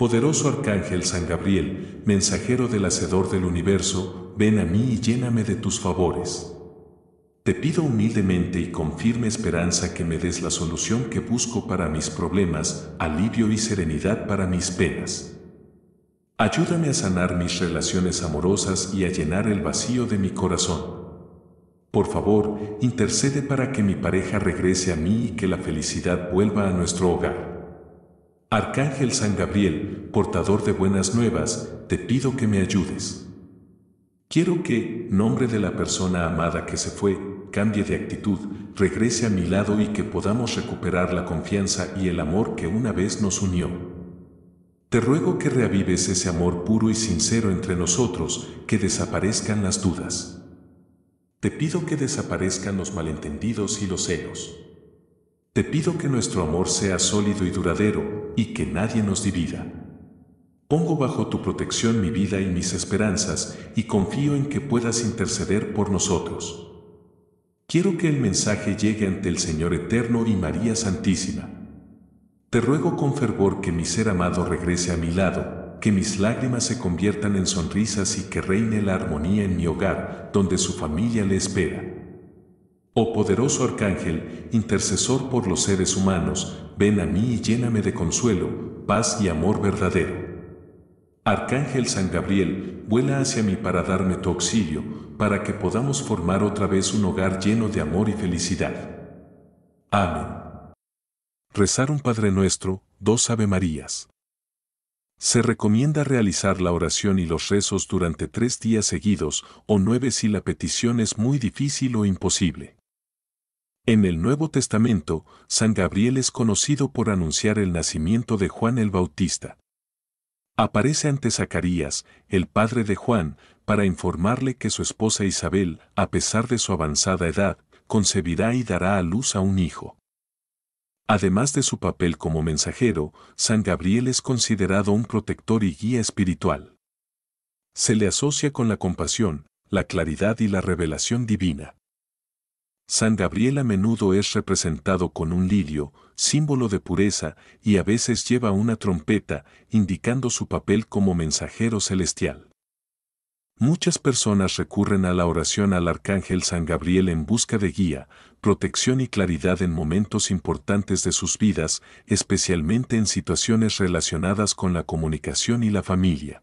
Poderoso Arcángel San Gabriel, mensajero del Hacedor del Universo, ven a mí y lléname de tus favores. Te pido humildemente y con firme esperanza que me des la solución que busco para mis problemas, alivio y serenidad para mis penas. Ayúdame a sanar mis relaciones amorosas y a llenar el vacío de mi corazón. Por favor, intercede para que mi pareja regrese a mí y que la felicidad vuelva a nuestro hogar. Arcángel San Gabriel, portador de buenas nuevas, te pido que me ayudes. Quiero que, nombre de la persona amada que se fue, cambie de actitud, regrese a mi lado y que podamos recuperar la confianza y el amor que una vez nos unió. Te ruego que reavives ese amor puro y sincero entre nosotros, que desaparezcan las dudas. Te pido que desaparezcan los malentendidos y los celos. Te pido que nuestro amor sea sólido y duradero, y que nadie nos divida. Pongo bajo tu protección mi vida y mis esperanzas, y confío en que puedas interceder por nosotros. Quiero que el mensaje llegue ante el Señor Eterno y María Santísima. Te ruego con fervor que mi ser amado regrese a mi lado, que mis lágrimas se conviertan en sonrisas y que reine la armonía en mi hogar, donde su familia le espera. Oh poderoso arcángel, intercesor por los seres humanos, ven a mí y lléname de consuelo, paz y amor verdadero. Arcángel San Gabriel, vuela hacia mí para darme tu auxilio, para que podamos formar otra vez un hogar lleno de amor y felicidad. Amén. Rezar un Padre Nuestro, dos Ave Marías. Se recomienda realizar la oración y los rezos durante tres días seguidos o nueve si la petición es muy difícil o imposible. En el Nuevo Testamento, San Gabriel es conocido por anunciar el nacimiento de Juan el Bautista. Aparece ante Zacarías, el padre de Juan, para informarle que su esposa Isabel, a pesar de su avanzada edad, concebirá y dará a luz a un hijo. Además de su papel como mensajero, San Gabriel es considerado un protector y guía espiritual. Se le asocia con la compasión, la claridad y la revelación divina. San Gabriel a menudo es representado con un lirio, símbolo de pureza, y a veces lleva una trompeta, indicando su papel como mensajero celestial. Muchas personas recurren a la oración al Arcángel San Gabriel en busca de guía, protección y claridad en momentos importantes de sus vidas, especialmente en situaciones relacionadas con la comunicación y la familia.